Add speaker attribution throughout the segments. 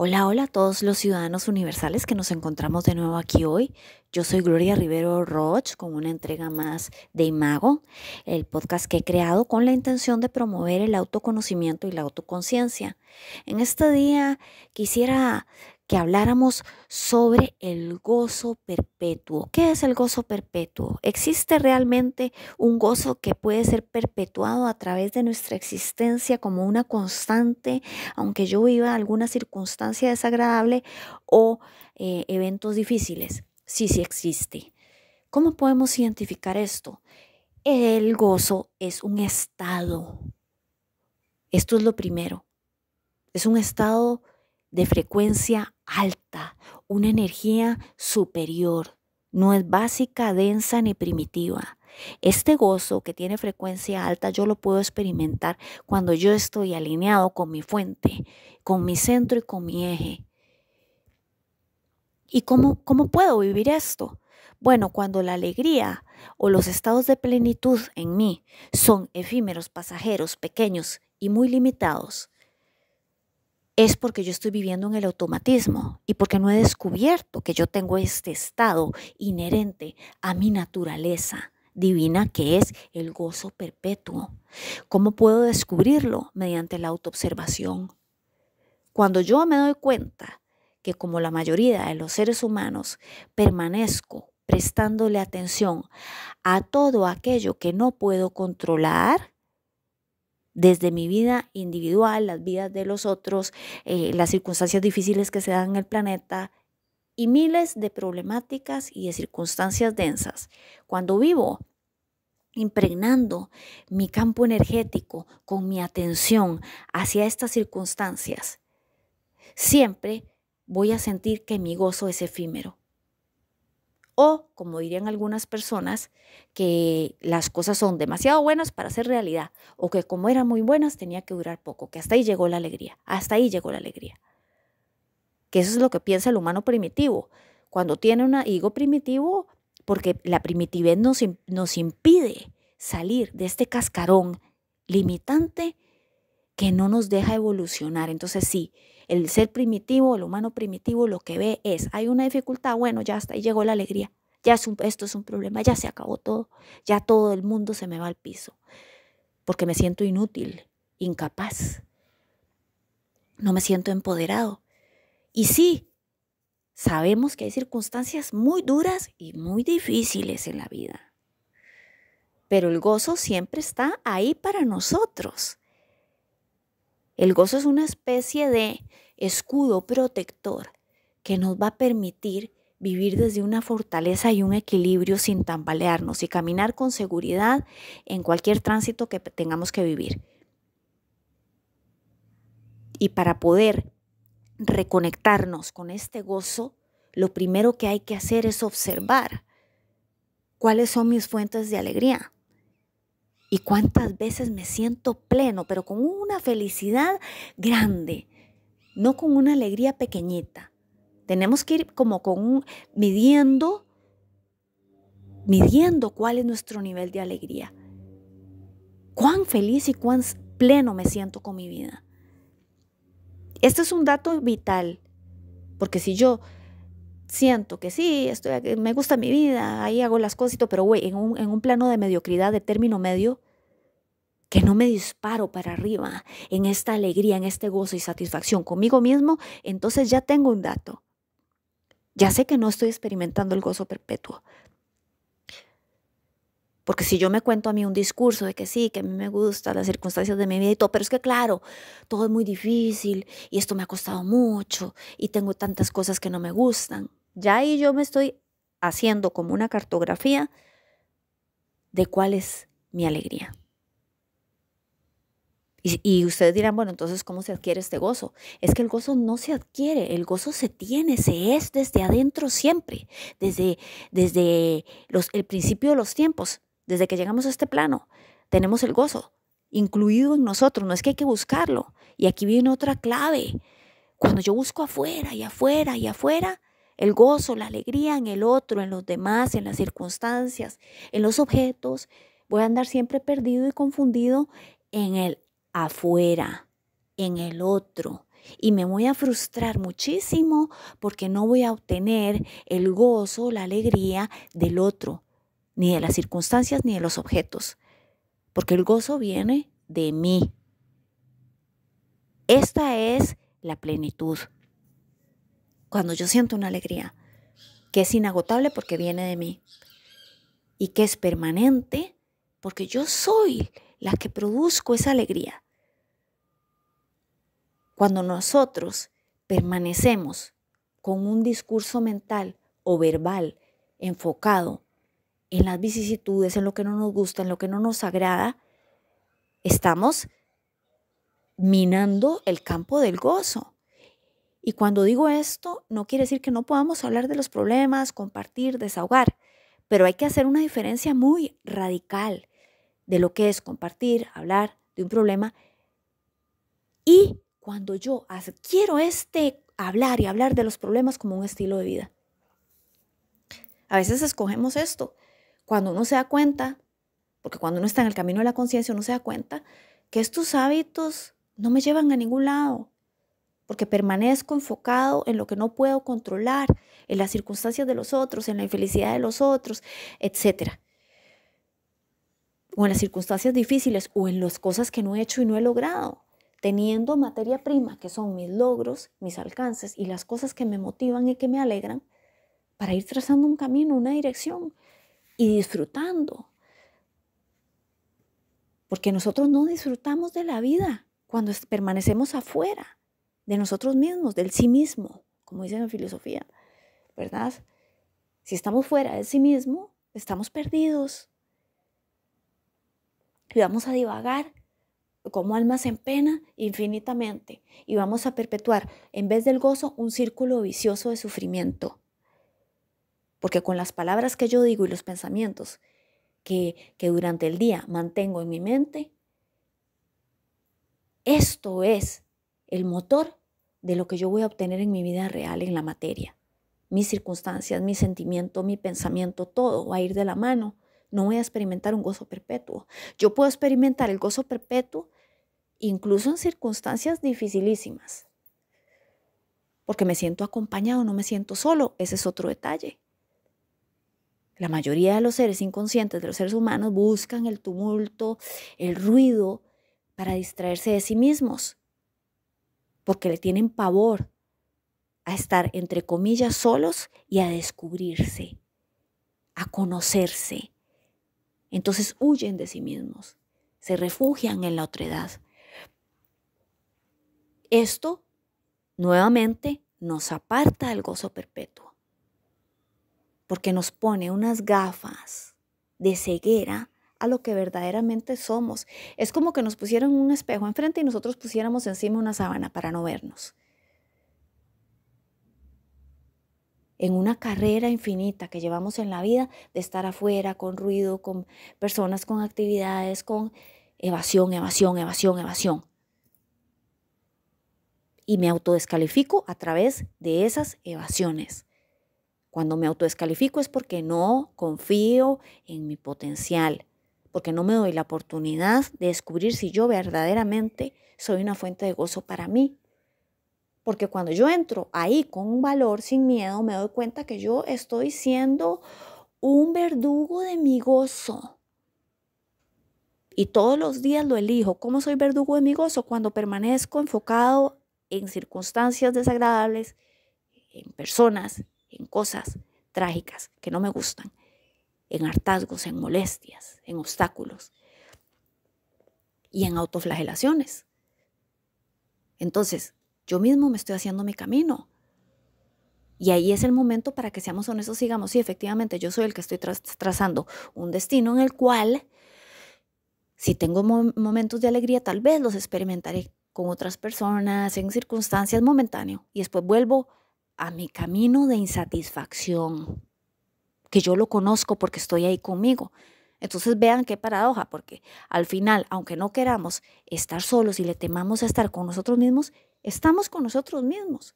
Speaker 1: Hola, hola a todos los ciudadanos universales que nos encontramos de nuevo aquí hoy. Yo soy Gloria Rivero Roch con una entrega más de Imago, el podcast que he creado con la intención de promover el autoconocimiento y la autoconciencia. En este día quisiera que habláramos sobre el gozo perpetuo. ¿Qué es el gozo perpetuo? ¿Existe realmente un gozo que puede ser perpetuado a través de nuestra existencia como una constante, aunque yo viva alguna circunstancia desagradable o eh, eventos difíciles? Sí, sí existe. ¿Cómo podemos identificar esto? El gozo es un estado. Esto es lo primero. Es un estado de frecuencia alta, una energía superior. No es básica, densa ni primitiva. Este gozo que tiene frecuencia alta yo lo puedo experimentar cuando yo estoy alineado con mi fuente, con mi centro y con mi eje. ¿Y cómo, cómo puedo vivir esto? Bueno, cuando la alegría o los estados de plenitud en mí son efímeros, pasajeros, pequeños y muy limitados, es porque yo estoy viviendo en el automatismo y porque no he descubierto que yo tengo este estado inherente a mi naturaleza divina que es el gozo perpetuo. ¿Cómo puedo descubrirlo? Mediante la autoobservación. Cuando yo me doy cuenta que como la mayoría de los seres humanos permanezco prestándole atención a todo aquello que no puedo controlar, desde mi vida individual, las vidas de los otros, eh, las circunstancias difíciles que se dan en el planeta y miles de problemáticas y de circunstancias densas. Cuando vivo impregnando mi campo energético con mi atención hacia estas circunstancias, siempre voy a sentir que mi gozo es efímero, o, como dirían algunas personas, que las cosas son demasiado buenas para ser realidad, o que como eran muy buenas tenía que durar poco, que hasta ahí llegó la alegría, hasta ahí llegó la alegría. Que eso es lo que piensa el humano primitivo. Cuando tiene un ego primitivo, porque la primitividad nos, nos impide salir de este cascarón limitante que no nos deja evolucionar. Entonces sí, el ser primitivo, el humano primitivo, lo que ve es, hay una dificultad, bueno, ya hasta ahí llegó la alegría ya esto es un problema, ya se acabó todo, ya todo el mundo se me va al piso, porque me siento inútil, incapaz, no me siento empoderado. Y sí, sabemos que hay circunstancias muy duras y muy difíciles en la vida, pero el gozo siempre está ahí para nosotros. El gozo es una especie de escudo protector que nos va a permitir vivir desde una fortaleza y un equilibrio sin tambalearnos y caminar con seguridad en cualquier tránsito que tengamos que vivir. Y para poder reconectarnos con este gozo, lo primero que hay que hacer es observar cuáles son mis fuentes de alegría y cuántas veces me siento pleno, pero con una felicidad grande, no con una alegría pequeñita. Tenemos que ir como con un midiendo, midiendo cuál es nuestro nivel de alegría. Cuán feliz y cuán pleno me siento con mi vida. Este es un dato vital, porque si yo siento que sí, estoy, me gusta mi vida, ahí hago las cosas pero güey, en un plano de mediocridad, de término medio, que no me disparo para arriba en esta alegría, en este gozo y satisfacción conmigo mismo, entonces ya tengo un dato. Ya sé que no estoy experimentando el gozo perpetuo. Porque si yo me cuento a mí un discurso de que sí, que a mí me gusta las circunstancias de mi vida y todo, pero es que claro, todo es muy difícil y esto me ha costado mucho y tengo tantas cosas que no me gustan. Ya ahí yo me estoy haciendo como una cartografía de cuál es mi alegría. Y, ustedes dirán, bueno, entonces, ¿cómo se adquiere este gozo? Es que el gozo no se adquiere, el gozo se tiene, se es desde adentro siempre, desde, desde los, el principio de los tiempos, desde que llegamos a este plano, tenemos el gozo incluido en nosotros, no es que hay que buscarlo. Y aquí viene otra clave. Cuando yo busco afuera y afuera y afuera, el gozo, la alegría en el otro, en los demás, en las circunstancias, en los objetos, voy a andar siempre perdido y confundido en el afuera, en el otro. Y me voy a frustrar muchísimo porque no voy a obtener el gozo, la alegría del otro, ni de las circunstancias, ni de los objetos. Porque el gozo viene de mí. Esta es la plenitud. Cuando yo siento una alegría que es inagotable porque viene de mí y que es permanente porque yo soy la que produzco esa alegría. Cuando nosotros permanecemos con un discurso mental o verbal enfocado en las vicisitudes, en lo que no nos gusta, en lo que no nos agrada, estamos minando el campo del gozo. Y cuando digo esto, no quiere decir que no podamos hablar de los problemas, compartir, desahogar, pero hay que hacer una diferencia muy radical de lo que es compartir, hablar de un problema y cuando yo quiero este hablar y hablar de los problemas como un estilo de vida. A veces escogemos esto cuando uno se da cuenta, porque cuando uno está en el camino de la conciencia uno se da cuenta que estos hábitos no me llevan a ningún lado, porque permanezco enfocado en lo que no puedo controlar, en las circunstancias de los otros, en la infelicidad de los otros, etc. O en las circunstancias difíciles o en las cosas que no he hecho y no he logrado teniendo materia prima, que son mis logros, mis alcances y las cosas que me motivan y que me alegran, para ir trazando un camino, una dirección y disfrutando. Porque nosotros no disfrutamos de la vida cuando permanecemos afuera de nosotros mismos, del sí mismo, como dicen en filosofía, ¿verdad? Si estamos fuera de sí mismo, estamos perdidos. Y vamos a divagar como almas en pena infinitamente y vamos a perpetuar en vez del gozo un círculo vicioso de sufrimiento. Porque con las palabras que yo digo y los pensamientos que, durante el día mantengo en mi mente, esto es el motor de lo que yo voy a obtener en mi vida real, en la materia. Mis circunstancias, mi sentimiento, mi pensamiento, todo va a ir de la mano no voy a experimentar un gozo perpetuo. Yo puedo experimentar el gozo perpetuo incluso en circunstancias dificilísimas, porque me siento acompañado, no me siento solo, ese es otro detalle. La mayoría de los seres inconscientes, de los seres humanos, buscan el tumulto, el ruido, para distraerse de sí mismos, porque le tienen pavor a estar, entre comillas, solos y a descubrirse, a conocerse. Entonces huyen de sí mismos, se refugian en la otredad. Esto, nuevamente, nos aparta del gozo perpetuo, porque nos pone unas gafas de ceguera a lo que verdaderamente somos. Es como que nos pusieran un espejo enfrente y nosotros pusiéramos encima una sábana para no vernos. en una carrera infinita que llevamos en la vida de estar afuera con ruido, con personas, con actividades, con evasión, evasión, evasión, evasión. Y me autodescalifico a través de esas evasiones. Cuando me autodescalifico es porque no confío en mi potencial, porque no me doy la oportunidad de descubrir si yo verdaderamente soy una fuente de gozo para mí, porque cuando yo entro ahí con un valor sin miedo, me doy cuenta que yo estoy siendo un verdugo de mi gozo. Y todos los días lo elijo. ¿Cómo soy verdugo de mi gozo? Cuando permanezco enfocado en circunstancias desagradables, en personas, en cosas trágicas que no me gustan, en hartazgos, en molestias, en obstáculos y en autoflagelaciones. Entonces, yo mismo me estoy haciendo mi camino. Y ahí es el momento para que seamos honestos y sí, efectivamente, yo soy el que estoy trazando un destino en el cual, si tengo momentos de alegría, tal vez los experimentaré con otras personas, en circunstancias momentáneas, y después vuelvo a mi camino de insatisfacción, que yo lo conozco porque estoy ahí conmigo. Entonces vean qué paradoja, porque al final, aunque no queramos estar solos y le temamos a estar con nosotros mismos, Estamos con nosotros mismos.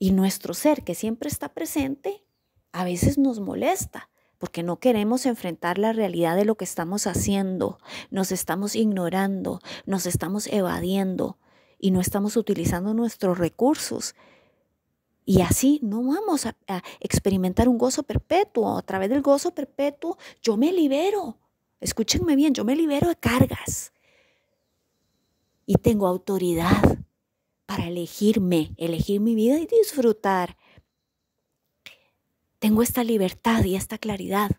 Speaker 1: Y nuestro ser que siempre está presente a veces nos molesta porque no queremos enfrentar la realidad de lo que estamos haciendo. Nos estamos ignorando, nos estamos evadiendo y no estamos utilizando nuestros recursos. Y así no vamos a, experimentar un gozo perpetuo. A través del gozo perpetuo yo me libero. Escúchenme bien, yo me libero de cargas y tengo autoridad para elegirme, elegir mi vida y disfrutar. Tengo esta libertad y esta claridad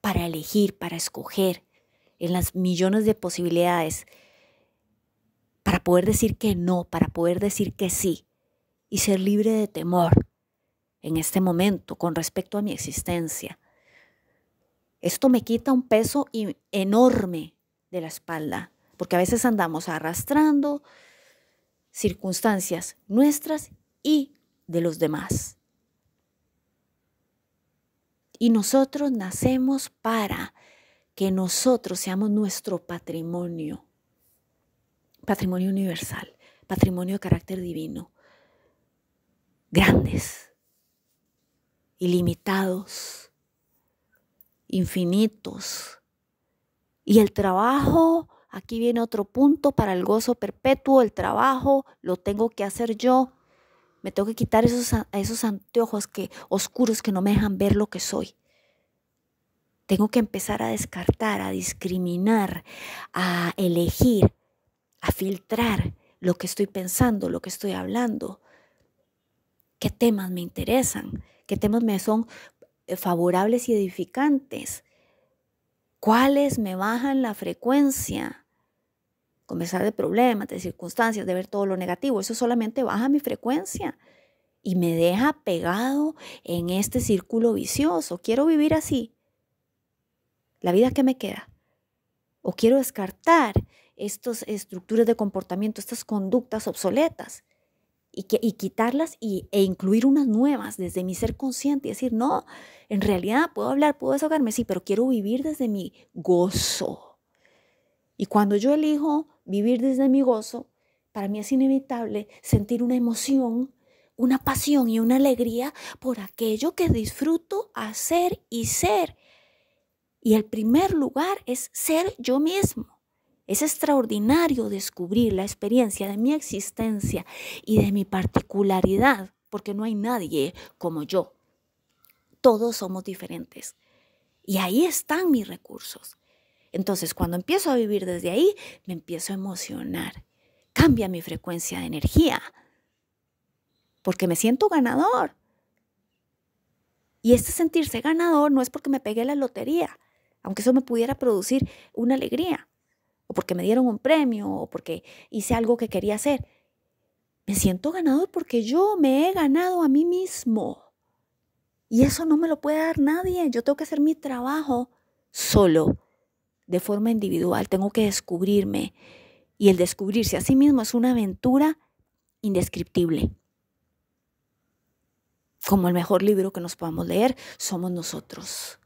Speaker 1: para elegir, para escoger en las millones de posibilidades, para poder decir que no, para poder decir que sí y ser libre de temor en este momento con respecto a mi existencia. Esto me quita un peso enorme de la espalda porque a veces andamos arrastrando circunstancias nuestras y de los demás. Y nosotros nacemos para que nosotros seamos nuestro patrimonio, patrimonio universal, patrimonio de carácter divino, grandes, ilimitados, infinitos. Y el trabajo Aquí viene otro punto para el gozo perpetuo, el trabajo, lo tengo que hacer yo. Me tengo que quitar esos, anteojos que, oscuros que no me dejan ver lo que soy. Tengo que empezar a descartar, a discriminar, a elegir, a filtrar lo que estoy pensando, lo que estoy hablando, qué temas me interesan, qué temas me son eh, favorables y edificantes, cuáles me bajan la frecuencia. Comenzar de problemas, de circunstancias, de ver todo lo negativo, eso solamente baja mi frecuencia y me deja pegado en este círculo vicioso. Quiero vivir así. La vida que me queda. O quiero descartar estas estructuras de comportamiento, estas conductas obsoletas y, quitarlas y, e incluir unas nuevas desde mi ser consciente y decir, no, en realidad puedo hablar, puedo desahogarme, sí, pero quiero vivir desde mi gozo. Y cuando yo elijo vivir desde mi gozo, para mí es inevitable sentir una emoción, una pasión y una alegría por aquello que disfruto hacer y ser. Y el primer lugar es ser yo mismo. Es extraordinario descubrir la experiencia de mi existencia y de mi particularidad, porque no hay nadie como yo. Todos somos diferentes. Y ahí están mis recursos. Entonces, cuando empiezo a vivir desde ahí, me empiezo a emocionar. Cambia mi frecuencia de energía, porque me siento ganador. Y este sentirse ganador no es porque me pegué la lotería, aunque eso me pudiera producir una alegría o porque me dieron un premio, o porque hice algo que quería hacer. Me siento ganador porque yo me he ganado a mí mismo. Y eso no me lo puede dar nadie. Yo tengo que hacer mi trabajo solo, de forma individual. Tengo que descubrirme. Y el descubrirse a sí mismo es una aventura indescriptible. Como el mejor libro que nos podamos leer, somos nosotros.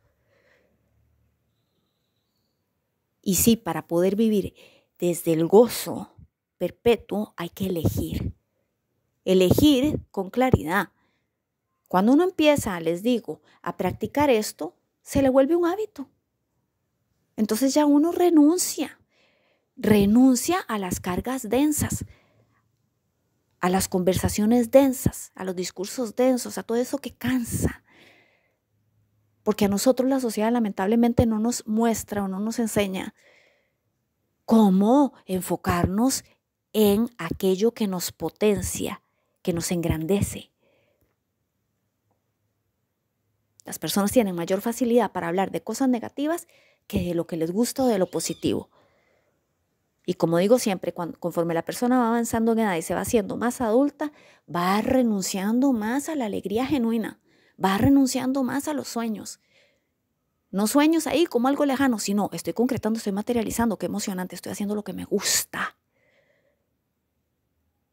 Speaker 1: Y sí, para poder vivir desde el gozo perpetuo hay que elegir. Elegir con claridad. Cuando uno empieza, les digo, a practicar esto, se le vuelve un hábito. Entonces ya uno renuncia, renuncia a las cargas densas, a las conversaciones densas, a los discursos densos, a todo eso que cansa porque a nosotros la sociedad lamentablemente no nos muestra o no nos enseña cómo enfocarnos en aquello que nos potencia, que nos engrandece. Las personas tienen mayor facilidad para hablar de cosas negativas que de lo que les gusta o de lo positivo. Y como digo siempre, conforme la persona va avanzando en edad y se va haciendo más adulta, va renunciando más a la alegría genuina va renunciando más a los sueños. No sueños ahí como algo lejano, sino estoy concretando, estoy materializando, qué emocionante, estoy haciendo lo que me gusta.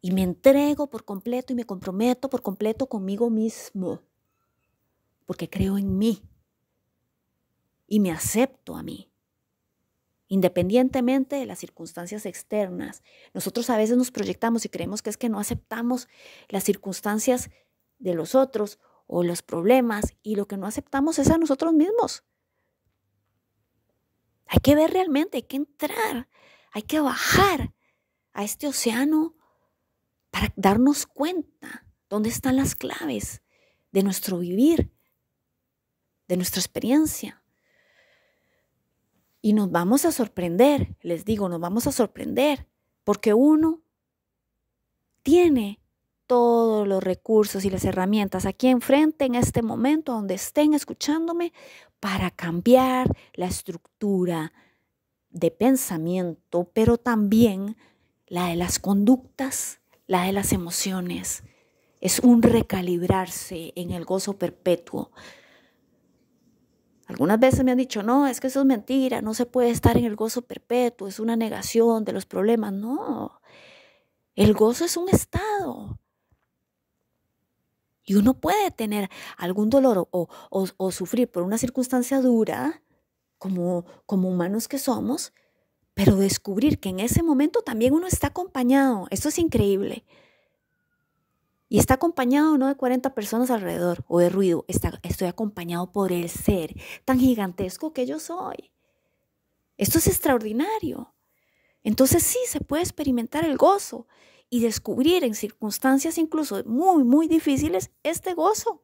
Speaker 1: Y me entrego por completo y me comprometo por completo conmigo mismo, porque creo en mí y me acepto a mí independientemente de las circunstancias externas. Nosotros a veces nos proyectamos y creemos que es que no aceptamos las circunstancias de los otros o los problemas y lo que no aceptamos es a nosotros mismos. Hay que ver realmente, hay que entrar, hay que bajar a este océano para darnos cuenta dónde están las claves de nuestro vivir, de nuestra experiencia. Y nos vamos a sorprender, les digo, nos vamos a sorprender, porque uno tiene todos los recursos y las herramientas aquí enfrente en este momento donde estén escuchándome para cambiar la estructura de pensamiento, pero también la de las conductas, la de las emociones. Es un recalibrarse en el gozo perpetuo. Algunas veces me han dicho, no, es que eso es mentira, no se puede estar en el gozo perpetuo, es una negación de los problemas. No, el gozo es un estado, y uno puede tener algún dolor o, sufrir por una circunstancia dura, como, como humanos que somos, pero descubrir que en ese momento también uno está acompañado. Esto es increíble. Y está acompañado no de 40 personas alrededor o de ruido, está, estoy acompañado por el ser tan gigantesco que yo soy. Esto es extraordinario. Entonces sí, se puede experimentar el gozo y descubrir en circunstancias incluso muy, muy difíciles este gozo.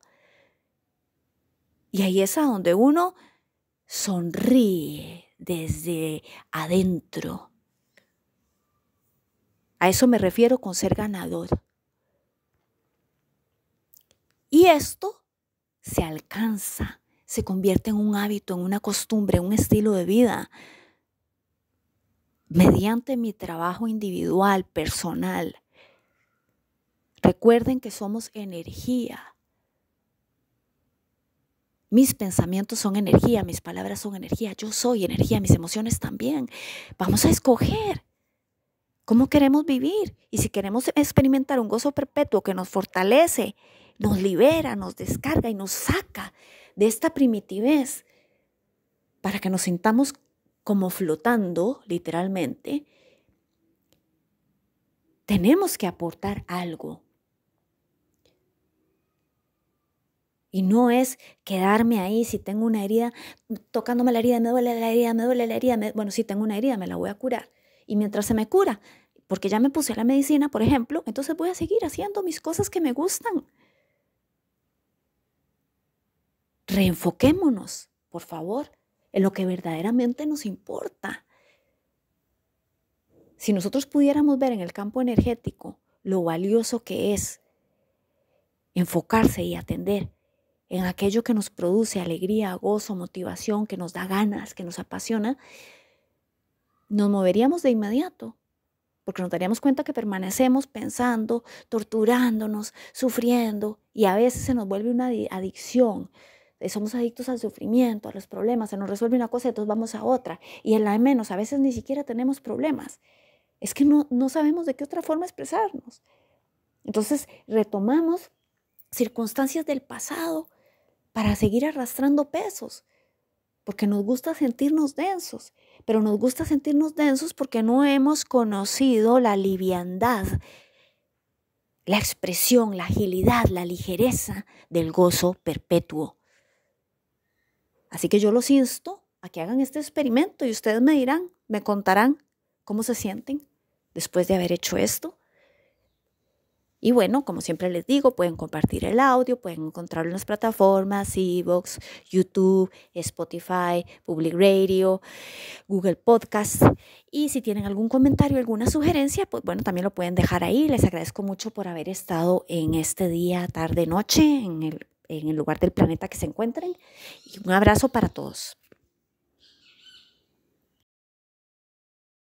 Speaker 1: Y ahí es a donde uno sonríe desde adentro. A eso me refiero con ser ganador. Y esto se alcanza, se convierte en un hábito, en una costumbre, en un estilo de vida mediante mi trabajo individual, personal. Recuerden que somos energía. Mis pensamientos son energía, mis palabras son energía, yo soy energía, mis emociones también. Vamos a escoger cómo queremos vivir y si queremos experimentar un gozo perpetuo que nos fortalece, nos libera, nos descarga y nos saca de esta primitivez para que nos sintamos como flotando literalmente, tenemos que aportar algo. Y no es quedarme ahí si tengo una herida, tocándome la herida, me duele la herida, me duele la herida. bueno, si tengo una herida, me la voy a curar. Y mientras se me cura, porque ya me puse la medicina, por ejemplo, entonces voy a seguir haciendo mis cosas que me gustan. Reenfoquémonos, por favor en lo que verdaderamente nos importa. Si nosotros pudiéramos ver en el campo energético lo valioso que es enfocarse y atender en aquello que nos produce alegría, gozo, motivación, que nos da ganas, que nos apasiona, nos moveríamos de inmediato, porque nos daríamos cuenta que permanecemos pensando, torturándonos, sufriendo, y a veces se nos vuelve una adicción eh, somos adictos al sufrimiento, a los problemas, se nos resuelve una cosa, y entonces vamos a otra. Y en la de menos, a veces ni siquiera tenemos problemas. Es que no, no sabemos de qué otra forma expresarnos. Entonces retomamos circunstancias del pasado para seguir arrastrando pesos, porque nos gusta sentirnos densos, pero nos gusta sentirnos densos porque no hemos conocido la liviandad, la expresión, la agilidad, la ligereza del gozo perpetuo. Así que yo los insto a que hagan este experimento y ustedes me dirán, me contarán cómo se sienten después de haber hecho esto. Y bueno, como siempre les digo, pueden compartir el audio, pueden encontrarlo en las plataformas, Evox, YouTube, Spotify, Public Radio, Google Podcast. Y si tienen algún comentario, alguna sugerencia, pues bueno, también lo pueden dejar ahí. Les agradezco mucho por haber estado en este día, tarde, noche, en el en el lugar del planeta que se encuentren. Y un abrazo para todos.